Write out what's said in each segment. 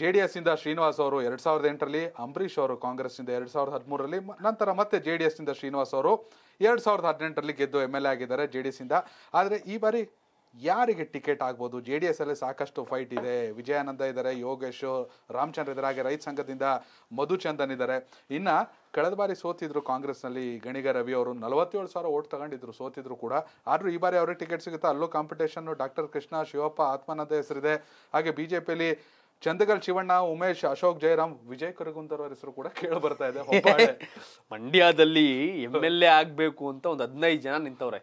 J D ಇಂದ ಶ್ರೀನಿವಾಸ್ ಅವರು ಎರಡು ಸಾವಿರದ ಎಂಟರಲ್ಲಿ ಅಂಬರೀಷ್ ಅವರು ಕಾಂಗ್ರೆಸ್ಸಿಂದ ಎರಡು ಸಾವಿರದ ಹದಿಮೂರರಲ್ಲಿ ನಂತರ ಮತ್ತೆ ಜೆ ಡಿ ಇಂದ ಶ್ರೀನಿವಾಸ್ ಅವರು ಎರಡು ಸಾವಿರದ ಹದಿನೆಂಟರಲ್ಲಿ ಗೆದ್ದು ಎಮ್ ಎಲ್ ಎ ಆಗಿದ್ದಾರೆ ಜೆ ಡಿ ಇಂದ ಆದರೆ ಈ ಬಾರಿ ಯಾರಿಗೆ ಟಿಕೆಟ್ ಆಗ್ಬೋದು ಜೆ ಡಿ ಎಸ್ ಅಲ್ಲಿ ಸಾಕಷ್ಟು ಫೈಟ್ ಇದೆ ವಿಜಯಾನಂದ ಇದ್ದಾರೆ ಯೋಗೇಶ್ ರಾಮಚಂದ್ರ ಇದ್ದಾರೆ ಹಾಗೆ ರೈತ ಸಂಘದಿಂದ ಮಧುಚಂದನ್ ಇದ್ದಾರೆ ಇನ್ನ ಕಳೆದ ಬಾರಿ ಸೋತಿದ್ರು ಕಾಂಗ್ರೆಸ್ನಲ್ಲಿ ಗಣಿಗ ರವಿ ಅವರು ನಲವತ್ತೇಳು ಸಾವಿರ ಓಟ್ ತಗೊಂಡಿದ್ರು ಸೋತಿದ್ರು ಕೂಡ ಆದರೂ ಈ ಬಾರಿ ಅವರಿಗೆ ಟಿಕೆಟ್ ಸಿಗುತ್ತಾ ಅಲ್ಲೂ ಕಾಂಪಿಟೇಷನ್ ಡಾಕ್ಟರ್ ಕೃಷ್ಣ ಶಿವಪ್ಪ ಆತ್ಮಾನಂದ ಹೆಸರಿದೆ ಹಾಗೆ ಬಿ ಜೆ ಪಿಯಲ್ಲಿ ಚಂದಗಲ್ ಶಿವಣ್ಣ ಉಮೇಶ್ ಅಶೋಕ್ ಜಯರಾಮ್ ವಿಜಯ್ ಕರಗುಂದರ ಹೆಸರು ಕೂಡ ಕೇಳಿ ಬರ್ತಾ ಇದೆ ಮಂಡ್ಯದಲ್ಲಿ ಎಂ ಎಲ್ ಎ ಆಗ್ಬೇಕು ಅಂತ ಒಂದ್ ಹದಿನೈದು ಜನ ನಿಂತವ್ರೆ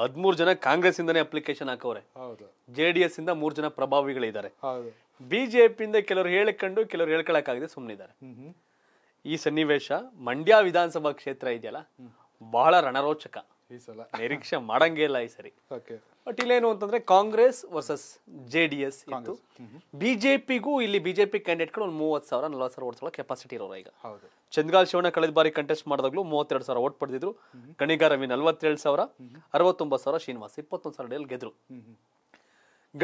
ಹದ್ಮೂರ್ ಜನ ಕಾಂಗ್ರೆಸ್ ಇಂದನೇ ಅಪ್ಲಿಕೇಶನ್ ಹಾಕವ್ರೆ ಹೌದು ಜೆ ಡಿ ಎಸ್ ಇಂದ ಮೂರ್ ಜನ ಪ್ರಭಾವಿಗಳಿದ್ದಾರೆ ಹೌದು ಬಿಜೆಪಿ ಇಂದ ಕೆಲವರು ಹೇಳ್ಕೊಂಡು ಕೆಲವರು ಹೇಳ್ಕೊಳಕ್ಕಾಗದೆ ಸುಮ್ಮನಿದ್ದಾರೆ ಈ ಸನ್ನಿವೇಶ ಮಂಡ್ಯ ವಿಧಾನಸಭಾ ಕ್ಷೇತ್ರ ಇದೆಯಲ್ಲ ಬಹಳ ರಣರೋಚಕ ಈ ಸಲ ನಿರೀಕ್ಷೆ ಮಾಡಂಗೇ ಇಲ್ಲ ಈ ಸರಿ ಬಟ್ ಇಲ್ಲೇನು ಅಂತಂದ್ರೆ Congress versus J D S ಇತ್ತು ಬಿಜೆಪಿಗೂ ಇಲ್ಲಿ ಬಿಜೆಪಿ ಕ್ಯಾಂಡಿಡೇಟ್ಗಳು ಒಂದು ಮೂವತ್ತು ಸಾವಿರ ನಲವತ್ತು ಸಾವಿರ ಕೆಪಾಸಿಟಿ ಇರೋರು ಈಗ ಚಂದ್ಗಾಲ್ ಶಿವಣ್ಣ ಕಳೆದ ಬಾರಿ ಕಂಟೆಸ್ಟ್ ಮಾಡಿದಾಗಲೂ ಮೂವತ್ತೆರಡು ಸಾವಿರ ಓಟ್ ಪಡೆದಿದ್ರು ಗಣಿಗ ರವಿ ನಲ್ವತ್ತೇಳು ಸಾವಿರ ಅರವತ್ತೊಂಬತ್ತು ಸಾವಿರ ಶ್ರೀನಿವಾಸ್ ಇಪ್ಪತ್ತೊಂದು ಸಾವಿರ ಗೆದ್ರು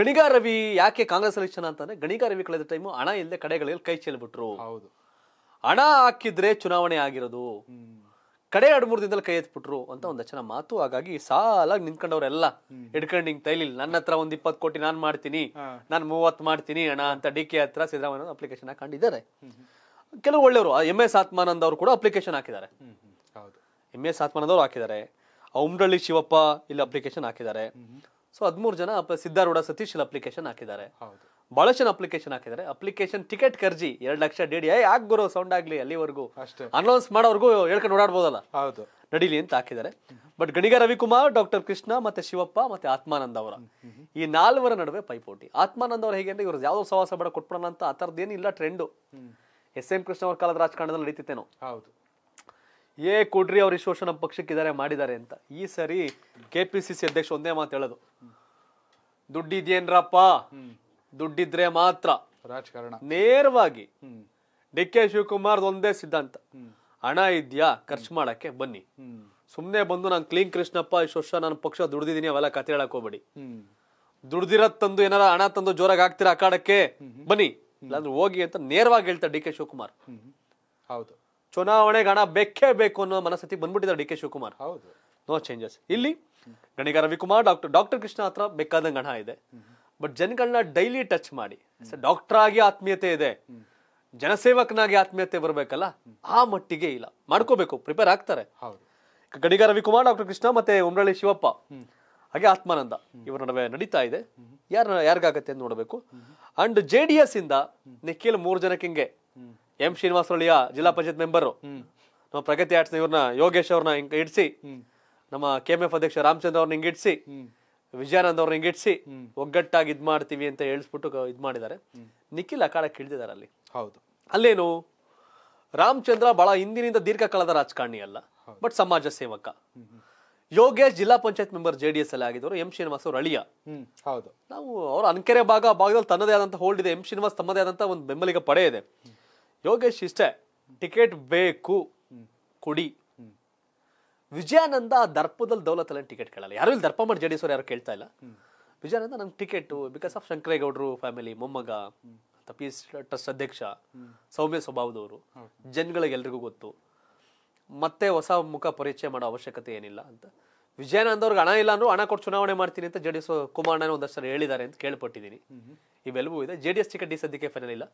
ಗಣಿಗ ರವಿ ಯಾಕೆ ಕಾಂಗ್ರೆಸ್ ಎಲೆಕ್ಷನ್ ಅಂತಂದ್ರೆ ಗಣಿಗ ರವಿ ಕಳೆದ ಟೈಮು ಹಣ ಇಲ್ಲದೆ ಕಡೆಗಳಲ್ಲಿ ಕೈ ಚೆಲ್ಬಿಟ್ರು ಹಣ ಹಾಕಿದ್ರೆ ಚುನಾವಣೆ ಆಗಿರೋದು ಕಡೆ ಎರಡು ಮೂರು ದಿನದಲ್ಲಿ ಕೈ ಎತ್ಬಿಟ್ರು ಅಂತ ಒಂದು ಜನ ಮಾತು ಹಾಗಾಗಿ ಸಾಲಾಗಿ ನಿಂತ್ಕೊಂಡವ್ರೆಲ್ಲ ಹಿಡ್ಕೊಂಡು ಹಿಂಗ್ ತೈಲಿಲ್ಲ ನನ್ನ ಹತ್ರ ಒಂದ್ ಇಪ್ಪತ್ತು ಕೋಟಿ ನಾನು ಮಾಡ್ತೀನಿ ನಾನು ಮೂವತ್ತು ಮಾಡ್ತೀನಿ ಅಣ್ಣ ಅಂತ ಡಿ ಕೆ ಹತ್ರ ಸಿದ್ದರಾಮಯ್ಯ ಅಪ್ಲಿಕೇಶನ್ ಹಾಕೊಂಡಿದ್ದಾರೆ ಕೆಲವು ಒಳ್ಳೆಯವರು ಎಂ ಎಸ್ ಆತ್ಮಾನಂದ್ ಅವರು ಕೂಡ ಅಪ್ಲಿಕೇಶನ್ ಹಾಕಿದ್ದಾರೆ ಎಂ ಎಸ್ ಆತ್ಮಾನಂದ್ ಅವರು ಹಾಕಿದ್ದಾರೆ ಉಮ್ರಳ್ಳಿ ಶಿವಪ್ಪ ಇಲ್ಲಿ ಅಪ್ಲಿಕೇಶನ್ ಹಾಕಿದ್ದಾರೆ ಸೊ ಹದಿಮೂರು ಜನ ಸಿದ್ಧಾರೂಢ ಸತೀಶ್ ಇಲ್ಲಿ ಅಪ್ಲಿಕೇಶನ್ ಹಾಕಿದ್ದಾರೆ ಬಹಳಷ್ಟು ಅಪ್ಲಿಕೇಶನ್ ಹಾಕಿದ್ದಾರೆ ಅಪ್ಲಿಕೇಶನ್ ಟಿಕೆಟ್ ಕರ್ಜಿ ಎರಡು ಲಕ್ಷ ಡಿ ಡಿ ಯಾಕೆ ಬರೋ ಸೌಂಡ್ ಆಗ್ಲಿ ಅಲ್ಲಿವರೆಗೂ ಅಷ್ಟೇ ಅನೌನ್ಸ್ ಮಾಡೋವರೆಗೂ ಹೇಳ್ಕೊಂಡು ಓಡಾಡ್ಬೋದಲ್ಲ ಹೌದು ನಡೀಲಿ ಅಂತ ಹಾಕಿದ್ದಾರೆ ಬಟ್ ಗಣಿಗ ರವಿಕುಮಾರ್ ಡಾಕ್ಟರ್ ಕೃಷ್ಣ ಮತ್ತೆ ಶಿವಪ್ಪ ಮತ್ತೆ ಆತ್ಮಾನಂದ ಅವರ ಈ ನಾಲ್ವರ ನಡುವೆ ಪೈಪೋಟಿ ಆತ್ಮಾನಂದ ಅವರು ಹೇಗೆ ಅಂದ್ರೆ ಇವರು ಯಾವ್ದೋ ಸವಾಸ ಬಡ ಕೊಟ್ಬಿಡೋಣ ಅಂತ ಆ ಏನಿಲ್ಲ ಟ್ರೆಂಡು ಎಸ್ ಎಂ ಕೃಷ್ಣ ಅವ್ರ ಕಾಲದ ರಾಜಕಾರಣದಲ್ಲಿ ನಡೀತಿತ್ತೇನೋ ಹೌದು ಏ ಕೊಡ್ರಿ ಅವ್ರ ಇಷ್ಟು ಶೋಷಣ ಪಕ್ಷಕ್ಕಿದ್ದಾರೆ ಮಾಡಿದ್ದಾರೆ ಅಂತ ಈ ಸರಿ ಕೆ ಪಿ ಸಿ ಸಿ ಅಧ್ಯಕ್ಷ ಒಂದೇ ಮಾತು ಹೇಳೋದು ದುಡ್ಡಿದ್ಯೇನ್ರಪ್ಪ ದುಡ್ಡಿದ್ರೆ ಮಾತ್ರ ರಾಜಕಾರಣ ನೇರವಾಗಿ ಡಿ ಕೆ ಶಿವಕುಮಾರ್ ಒಂದೇ ಸಿದ್ಧಾಂತ ಹಣ ಇದೆಯಾ ಖರ್ಚು ಮಾಡಕ್ಕೆ ಬನ್ನಿ ಸುಮ್ನೆ ಬಂದು ನಾನು ಕ್ಲೀನ್ ಕೃಷ್ಣಪ್ಪ ಇಷ್ಟು ವರ್ಷ ನಾನು ಪಕ್ಷ ದುಡ್ದಿದೀನಿ ಅವೆಲ್ಲ ಕತೆ ಹೇಳಕ್ ಹೋಗ್ಬೇಡಿ ದುಡ್ದಿರೋ ತಂದು ಏನಾರ ಹಣ ತಂದು ಜೋರಾಗಿ ಹಾಕ್ತೀರಾ ಕಾಡಕ್ಕೆ ಬನ್ನಿ ಇಲ್ಲಾಂದ್ರೆ ಹೋಗಿ ಅಂತ ನೇರವಾಗಿ ಹೇಳ್ತಾರೆ ಡಿ ಕೆ ಶಿವಕುಮಾರ್ ಹೌದು ಚುನಾವಣೆಗೆ ಹಣ ಬೇಕೇ ಬೇಕು ಅನ್ನೋ ಮನಸ್ಥಿತಿ ಬಂದ್ಬಿಟ್ಟಿದ್ದಾರೆ ಡಿ ಕೆ ಶಿವಕುಮಾರ್ ಹೌದು ನೋ ಚೇಂಜಸ್ ಇಲ್ಲಿ ಗಣಿಗ ರವಿಕುಮಾರ್ ಡಾಕ್ಟರ್ ಡಾಕ್ಟರ್ ಕೃಷ್ಣ ಹತ್ರ ಬೇಕಾದಂಗೆ ಹಣ ಇದೆ ಬಟ್ ಜನಗಳನ್ನ ಡೈಲಿ ಟಚ್ ಮಾಡಿ ಡಾಕ್ಟರ್ ಆಗಿ ಆತ್ಮೀಯತೆ ಇದೆ ಜನಸೇವಕನಾಗಿ ಆತ್ಮೀಯತೆ ಬರಬೇಕಲ್ಲ ಆ ಮಟ್ಟಿಗೆ ಇಲ್ಲ ಮಾಡ್ಕೋಬೇಕು ಪ್ರಿಪೇರ್ ಆಗ್ತಾರೆ ಗಡಿಗ ರವಿಕುಮಾರ್ ಡಾಕ್ಟರ್ ಕೃಷ್ಣ ಮತ್ತೆ ಉಮ್ರಳ್ಳಿ ಶಿವಪ್ಪ ಹಾಗೆ ಆತ್ಮಾನಂದ ಇವರ ನಡುವೆ ನಡೀತಾ ಇದೆ ಯಾರ ಯಾರಿಗಾಗತ್ತೆ ಅಂತ ನೋಡಬೇಕು ಅಂಡ್ ಜೆ ಡಿ ಎಸ್ ಇಂದ ನಿಖಿಲ್ ಮೂರು ಜನಕ್ಕೆ ಹಿಂಗೆ ಎಂ ಶ್ರೀನಿವಾಸ ಒಳ್ಳಿಯ ಜಿಲ್ಲಾ ಪಂಚಾಯತ್ ಮೆಂಬರ್ ನಮ್ಮ ಪ್ರಗತಿ ಆಟ್ಸ್ ಇವ್ರನ್ನ ಯೋಗೇಶ್ ಅವ್ರನ್ನ ಹಿಂಗೆ ಇಡಿಸಿ ನಮ್ಮ ಕೆಎಂಎಫ್ ಅಧ್ಯಕ್ಷ ರಾಮಚಂದ್ರ ಅವ್ರನ್ನ ಹಿಂಗೆ ಇಡ್ಸಿ ವಿಜಯಾನಂದ ಅವ್ರನ್ನ ಹಿಂಗಿಟ್ಸಿ ಒಗ್ಗಟ್ಟಾಗಿ ಇದ್ ಮಾಡ್ತೀವಿ ಅಂತ ಹೇಳಿಸ್ಬಿಟ್ಟು ಇದ್ ಮಾಡಿದ್ದಾರೆ ನಿಖಿಲ್ ಅಖಾಡಕ್ಕೆ ಇಳಿದಿದ್ದಾರೆ ಅಲ್ಲಿ ಹೌದು ಅಲ್ಲೇನು ರಾಮಚಂದ್ರ ಬಹಳ ಹಿಂದಿನಿಂದ ದೀರ್ಘಕಾಲದ ರಾಜಕಾರಣಿ ಅಲ್ಲ ಬಟ್ ಸಮಾಜ ಸೇವಕ ಯೋಗೇಶ್ ಜಿಲ್ಲಾ panchayat member J D S ಅಲ್ಲಿ ಆಗಿದ್ರು ಎಂ ಶ್ರೀನಿವಾಸ್ ಅವರು ಅಳಿಯ ಹೌದು ನಾವು ಅವ್ರ ಅನ್ಕೆರೆ ಭಾಗ ಭಾಗದಲ್ಲಿ ತನ್ನದೇ ಆದಂತಹ ಹೋಲ್ಡ್ ಇದೆ ಎಂ ಶ್ರೀನಿವಾಸ್ ತಮ್ಮದೇ ಆದಂತ ಒಂದು ಬೆಂಬಲಿಗ ಪಡೆ ಇದೆ ಯೋಗೇಶ್ ಇಷ್ಟೇ ಟಿಕೆಟ್ ಬೇಕು ಕುಡಿ ವಿಜಯಾನಂದ ದರ್ಪದಲ್ಲಿ ದೌಲತಲ್ಲಿ ಟಿಕೆಟ್ ಕೇಳಲ್ಲ ಯಾರು ಇಲ್ಲಿ ದರ್ಪ ಮಾಡಿ ಜೆ ಡಿ ಯಾರು ಕೇಳ್ತಾ ಇಲ್ಲ ವಿಜಯಾನಂದ ನಮ್ಗೆ ಟಿಕೆಟ್ ಬಿಕಾಸ್ ಆಫ್ ಶಂಕರೇಗೌಡರು ಫ್ಯಾಮಿಲಿ ಮೊಮ್ಮಗ ತಪೀಸ್ ಟ್ರಸ್ಟ್ ಅಧ್ಯಕ್ಷ ಸೌಮ್ಯ ಸ್ವಭಾವದವರು ಜನಗಳಿಗೆ ಎಲ್ರಿಗೂ ಗೊತ್ತು ಮತ್ತೆ ಹೊಸ ಮುಖ ಪರಿಚಯ ಮಾಡೋ ಅವಶ್ಯಕತೆ ಏನಿಲ್ಲ ಅಂತ ವಿಜಯಾನಂದ ಅವ್ರಿಗೆ ಹಣ ಇಲ್ಲ ಅಂದ್ರೂ ಹಣ ಕೊಟ್ಟು ಚುನಾವಣೆ ಮಾಡ್ತೀನಿ ಅಂತ ಜೆ ಡಿ ಎಸ್ ಒಂದಷ್ಟು ಹೇಳಿದ್ದಾರೆ ಅಂತ ಕೇಳ್ಪಟ್ಟಿದ್ದೀನಿ ಇವೆಲ್ಲವೂ ಇದೆ ಜೆಡಿಎಸ್ ಟಿಕೆಟ್ ಡಿ ಸದ್ಯಕ್ಕೆ ಫೈನಲ್ ಇಲ್ಲ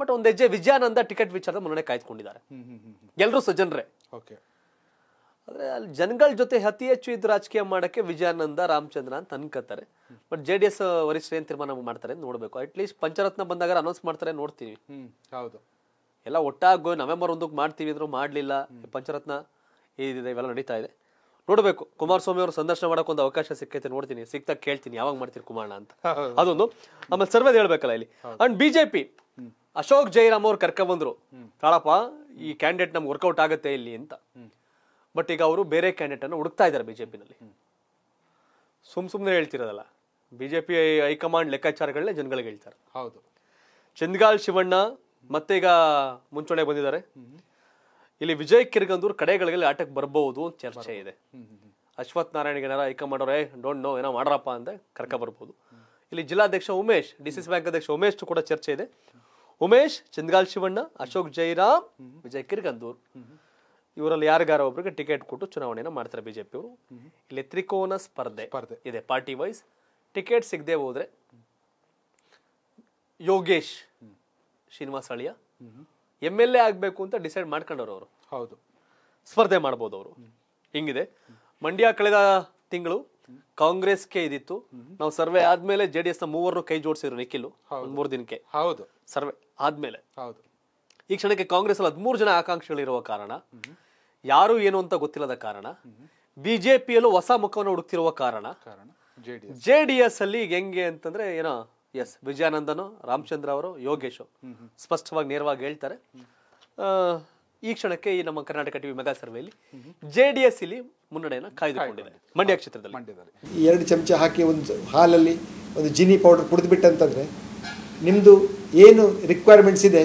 ಬಟ್ ಒಂದು ಹೆಜ್ಜೆ ವಿಜಯಾನಂದ ಟಿಕೆಟ್ ವಿಚಾರದ ಮುನ್ನಡೆ ಕಾಯ್ದುಕೊಂಡಿದ್ದಾರೆ ಎಲ್ಲರೂ ಸಜ್ಜನರೇ ಓಕೆ ಆದರೆ ಅಲ್ಲಿ ಜನಗಳ ಜೊತೆ ಅತಿ ಹೆಚ್ಚು ಇದು ರಾಜಕೀಯ ಮಾಡೋಕ್ಕೆ ವಿಜಯಾನಂದ ರಾಮಚಂದ್ರ ಅಂತ ಅನ್ಕೋತಾರೆ ಬಟ್ ಜೆ ಡಿ ಎಸ್ ವರಿಷ್ಠ ಏನು ತೀರ್ಮಾನ ಮಾಡ್ತಾರೆ ನೋಡಬೇಕು ಅಟ್ಲೀಸ್ಟ್ ಪಂಚರತ್ನ ಬಂದಾಗ ಅನೌನ್ಸ್ ಮಾಡ್ತಾರೆ ನೋಡ್ತೀವಿ ಹೌದು ಎಲ್ಲ ಒಟ್ಟಾಗೋ ನವೆಂಬರ್ ಒಂದಕ್ಕೆ ಮಾಡ್ತೀವಿ ಅಂದ್ರೂ ಮಾಡಲಿಲ್ಲ ಪಂಚರತ್ನ ಇದಿದೆ ಇವೆಲ್ಲ ನಡೀತಾ ಇದೆ ನೋಡಬೇಕು ಕುಮಾರಸ್ವಾಮಿ ಅವರು ಸಂದರ್ಶನ ಮಾಡೋಕೆ ಒಂದು ಅವಕಾಶ ಸಿಕ್ಕೈತೆ ನೋಡ್ತೀನಿ ಸಿಕ್ತಾಗ ಕೇಳ್ತೀನಿ ಯಾವಾಗ ಮಾಡ್ತೀರಿ ಕುಮಾರಣ್ಣ ಅಂತ ಅದೊಂದು ಆಮೇಲೆ ಸರ್ವೇದ್ ಹೇಳ್ಬೇಕಲ್ಲ ಇಲ್ಲಿ ಅಂಡ್ ಬಿಜೆಪಿ ಅಶೋಕ್ ಜೈರಾಮ್ ಅವ್ರು ಕರ್ಕೊಂಡ್ಬಂದ್ರು ತಾಳಪ್ಪ ಈ ಕ್ಯಾಂಡಿಡೇಟ್ ನಮ್ಗೆ ವರ್ಕೌಟ್ ಆಗುತ್ತೆ ಇಲ್ಲಿ ಅಂತ ಬಟ್ ಈಗ ಅವರು ಬೇರೆ ಅನ್ನು ಹುಡುಕ್ತಾ ಇದ್ದಾರೆ ಬಿಜೆಪಿನಲ್ಲಿ ಸುಮ್ ಸುಮ್ನೆ ಹೇಳ್ತಿರೋದಲ್ಲ ಬಿಜೆಪಿ ಹೈಕಮಾಂಡ್ ಲೆಕ್ಕಾಚಾರಗಳನ್ನೇ ಜನಗಳಿಗೆ ಹೇಳ್ತಾರೆ ಹೌದು ಚಂದ್ಗಾಲ್ ಶಿವಣ್ಣ ಮತ್ತೆ ಈಗ ಮುಂಚೂಣಿ ಬಂದಿದ್ದಾರೆ ಇಲ್ಲಿ ವಿಜಯ್ ಕಿರ್ಗಂದೂರ್ ಕಡೆಗಳಲ್ಲಿ ಆಟಕ್ಕೆ ಬರಬಹುದು ಅಂತ ಚರ್ಚೆ ಇದೆ ಅಶ್ವಥ್ ನಾರಾಯಣ ಏನಾರ ಹೈಕಮಾಂಡ್ ಅವರೇ ಡೋಂಟ್ ನೋ ಏನೋ ಮಾಡ್ರಪ್ಪ ಅಂತ ಕರ್ಕ ಬರ್ಬೋದು ಇಲ್ಲಿ ಜಿಲ್ಲಾಧ್ಯಕ್ಷ Umesh D C C bank ಅಧ್ಯಕ್ಷ ಉಮೇಶ್ ಕೂಡ ಚರ್ಚೆ ಇದೆ ಉಮೇಶ್ ಚಂದ್ಗಾಲ್ ಶಿವಣ್ಣ ಅಶೋಕ್ ಜೈರಾಮ್ ವಿಜಯ್ ಕಿರ್ಗಂದೂರ್ ಇವರಲ್ಲಿ ಯಾರಿಗಾರ ಒಬ್ಬರಿಗೆ ಟಿಕೆಟ್ ಕೊಟ್ಟು ಚುನಾವಣೆಯನ್ನು ಮಾಡ್ತಾರೆ ಬಿಜೆಪಿ ಅವರು ಇಲ್ಲಿ ತ್ರಿಕೋನ ಸ್ಪರ್ಧೆ ಇದೆ ಪಾರ್ಟಿ ವೈಸ್ ಟಿಕೆಟ್ ಸಿಗದೆ ಹೋದ್ರೆ ಯೋಗೇಶ್ ಶ್ರೀನಿವಾಸ್ ಅಳಿಯ ಎಮ್ ಎಲ್ ಎ ಆಗ್ಬೇಕು ಅಂತ ಡಿಸೈಡ್ ಮಾಡ್ಕೊಂಡವ್ರು ಅವರು ಹೌದು ಸ್ಪರ್ಧೆ ಮಾಡ್ಬೋದು ಅವರು ಹಿಂಗಿದೆ ಮಂಡ್ಯ ಕಳೆದ ತಿಂಗಳು ಕಾಂಗ್ರೆಸ್ ಕಾಂಗ್ರೆಸ್ಗೆ ಇದಿತ್ತು ನಾವು ಸರ್ವೆ ಆದ್ಮೇಲೆ ಜೆ ಡಿ ಎಸ್ ನ ಮೂವರನ್ನು ಕೈ ಜೋಡಿಸಿದ್ರು ನಿಖಿಲ್ ಮೂರು ದಿನಕ್ಕೆ ಹೌದು ಸರ್ವೆ ಆದ್ಮೇಲೆ ಹೌದು ಈ ಕ್ಷಣಕ್ಕೆ ಕಾಂಗ್ರೆಸ್ ಅಲ್ಲಿ ಹದಿಮೂರು ಜನ ಆಕಾಂಕ್ಷಿಗಳಿರುವ ಕಾರಣ ಯಾರು ಏನು ಅಂತ ಗೊತ್ತಿಲ್ಲದ ಕಾರಣ ಬಿಜೆಪಿಯಲ್ಲೂ ಹೊಸ ಮುಖವನ್ನು ಹುಡುಕ್ತಿರುವ ಕಾರಣ ಜೆ ಡಿ ಎಸ್ ಅಲ್ಲಿ ಹೆಂಗೆ ಅಂತಂದ್ರೆ ಏನೋ ಎಸ್ ವಿಜಯಾನಂದನು ರಾಮಚಂದ್ರ ಅವರು ಯೋಗೇಶ್ ಸ್ಪಷ್ಟವಾಗಿ ನೇರವಾಗಿ ಹೇಳ್ತಾರೆ ಈ ಕ್ಷಣಕ್ಕೆ ಈ ನಮ್ಮ ಕರ್ನಾಟಕ ಟಿವಿ ಮೆಗಾ ಸರ್ವೆಯಲ್ಲಿ ಜೆ ಡಿ ಎಸ್ ಇಲ್ಲಿ ಮುನ್ನಡೆಯನ್ನು ಕಾಯ್ದುಕೊಂಡಿದೆ ಮಂಡ್ಯ ಕ್ಷೇತ್ರದಲ್ಲಿ ಈ ಎರಡು ಚಮಚ ಹಾಕಿ ಒಂದು ಹಾಲಲ್ಲಿ ಒಂದು ಜಿನಿ ಪೌಡರ್ ಕುಡಿದ್ಬಿಟ್ಟಂತಂದ್ರೆ ನಿಮ್ಮದು ಏನು ರಿಕ್ವೈರ್ಮೆಂಟ್ಸ್ ಇದೆ